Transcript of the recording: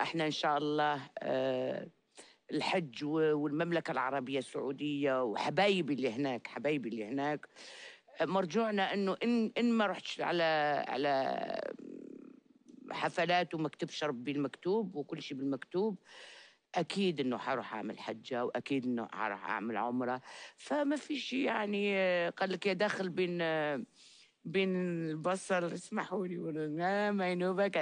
احنا ان شاء الله آه، الحج والمملكه العربيه السعوديه وحبايبي اللي هناك حبايبي اللي هناك مرجوعنا انه ان ان ما رحتش على على حفلات وما كتبش ربي المكتوب وكل شيء بالمكتوب اكيد انه حروح اعمل حجه واكيد انه حروح اعمل عمره فما فيش يعني آه، قال لك يا داخل بين آه، بين البصل اسمحوا لي ما ينوبك